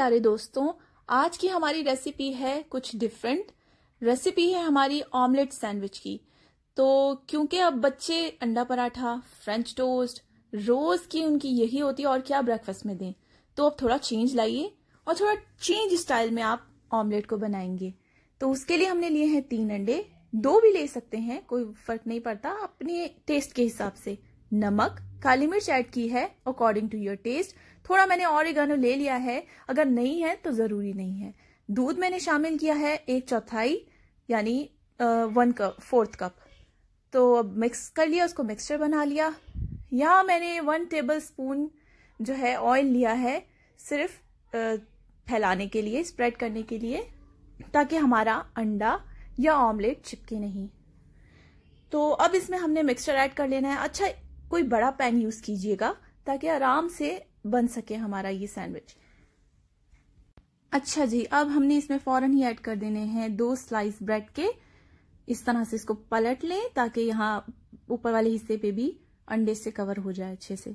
प्यारे दोस्तों आज की हमारी रेसिपी है कुछ डिफरेंट रेसिपी है हमारी ऑमलेट सैंडविच की तो क्योंकि अब बच्चे अंडा पराठा फ्रेंच टोस्ट रोज की उनकी यही होती है और क्या ब्रेकफास्ट में दें तो अब थोड़ा चेंज लाइए और थोड़ा चेंज स्टाइल में आप ऑमलेट को बनाएंगे तो उसके लिए हमने लिए हैं तीन अंडे दो भी ले सकते हैं कोई फर्क नहीं पड़ता अपने टेस्ट के हिसाब से नमक काली मिर्च ऐड की है अकॉर्डिंग टू योर टेस्ट थोड़ा मैंने ऑरिगानो ले लिया है अगर नहीं है तो जरूरी नहीं है दूध मैंने शामिल किया है एक चौथाई यानी वन कप फोर्थ कप तो अब मिक्स कर लिया उसको मिक्सचर बना लिया यहाँ मैंने वन टेबल स्पून जो है ऑयल लिया है सिर्फ फैलाने के लिए स्प्रेड करने के लिए ताकि हमारा अंडा या ऑमलेट चिपके नहीं तो अब इसमें हमने मिक्सचर ऐड कर लेना है अच्छा कोई बड़ा पैन यूज कीजिएगा ताकि आराम से बन सके हमारा ये सैंडविच अच्छा जी अब हमने इसमें फौरन ही ऐड कर देने हैं दो स्लाइस ब्रेड के इस तरह से इसको पलट लें ताकि यहाँ ऊपर वाले हिस्से पे भी अंडे से कवर हो जाए अच्छे से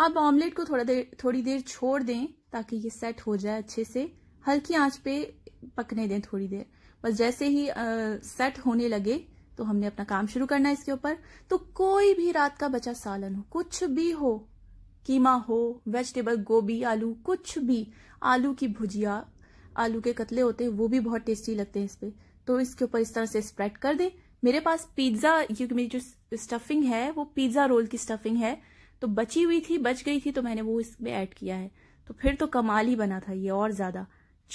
आप ऑमलेट को थोड़ा देर थोड़ी देर छोड़ दें ताकि ये सेट हो जाए अच्छे से हल्की आंच पे पकने दें थोड़ी देर बस जैसे ही आ, सेट होने लगे तो हमने अपना काम शुरू करना है इसके ऊपर तो कोई भी रात का बचा सालन हो कुछ भी हो कीमा हो वेजिटेबल गोभी आलू कुछ भी आलू की भुजिया आलू के कतले होते हैं वो भी बहुत टेस्टी लगते हैं इस पर तो इसके ऊपर इस तरह से स्प्रेड कर दें मेरे पास पिज्ज़ा क्योंकि मेरी जो स्टफिंग है वो पिज्ज़ा रोल की स्टफिंग है तो बची हुई थी बच गई थी तो मैंने वो इसमें ऐड किया है तो फिर तो कमाल ही बना था ये और ज़्यादा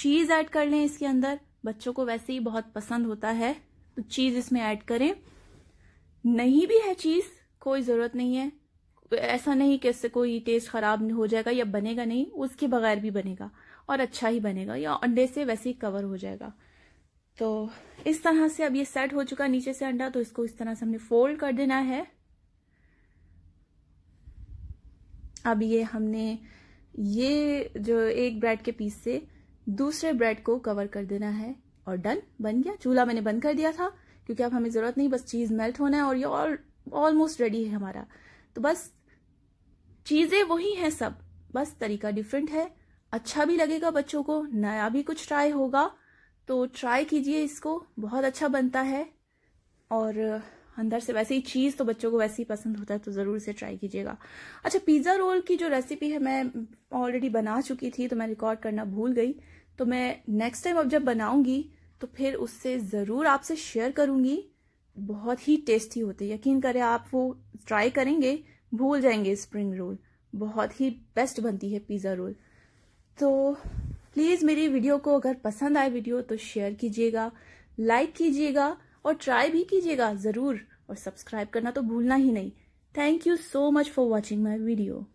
चीज़ ऐड कर लें इसके अंदर बच्चों को वैसे ही बहुत पसंद होता है चीज इसमें ऐड करें नहीं भी है चीज कोई जरूरत नहीं है ऐसा नहीं कि इससे कोई टेस्ट खराब हो जाएगा या बनेगा नहीं उसके बगैर भी बनेगा और अच्छा ही बनेगा या अंडे से वैसे ही कवर हो जाएगा तो इस तरह से अब ये सेट हो चुका नीचे से अंडा तो इसको इस तरह से हमने फोल्ड कर देना है अब ये हमने ये जो एक ब्रेड के पीस से दूसरे ब्रेड को कवर कर देना है और डन बन गया चूल्हा मैंने बंद कर दिया था क्योंकि अब हमें ज़रूरत नहीं बस चीज़ मेल्ट होना है और ये ऑलमोस्ट रेडी है हमारा तो बस चीज़ें वही हैं सब बस तरीका डिफरेंट है अच्छा भी लगेगा बच्चों को नया भी कुछ ट्राई होगा तो ट्राई कीजिए इसको बहुत अच्छा बनता है और अंदर से वैसे ही चीज़ तो बच्चों को वैसे ही पसंद होता है तो ज़रूर इसे ट्राई कीजिएगा अच्छा पिज़्ज़ा रोल की जो रेसिपी है मैं ऑलरेडी बना चुकी थी तो मैं रिकॉर्ड करना भूल गई तो मैं नेक्स्ट टाइम अब जब बनाऊंगी तो फिर उससे ज़रूर आपसे शेयर करूंगी बहुत ही टेस्टी होते यकीन करें आप वो ट्राई करेंगे भूल जाएंगे स्प्रिंग रोल बहुत ही बेस्ट बनती है पिज़्ज़ा रोल तो प्लीज़ मेरी वीडियो को अगर पसंद आए वीडियो तो शेयर कीजिएगा लाइक कीजिएगा और ट्राई भी कीजिएगा ज़रूर और सब्सक्राइब करना तो भूलना ही नहीं thank you so much for watching my video